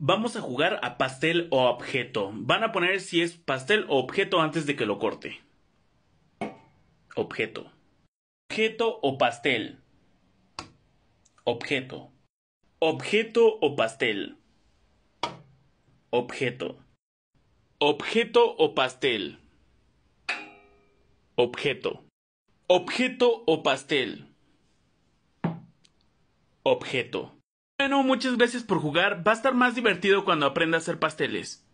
Vamos a jugar a pastel o objeto. Van a poner si es pastel o objeto antes de que lo corte. Objeto. Objeto o pastel. Objeto. Objeto o pastel. Objeto. Objeto o pastel. Objeto. Objeto o pastel. Objeto. Bueno, muchas gracias por jugar. Va a estar más divertido cuando aprenda a hacer pasteles.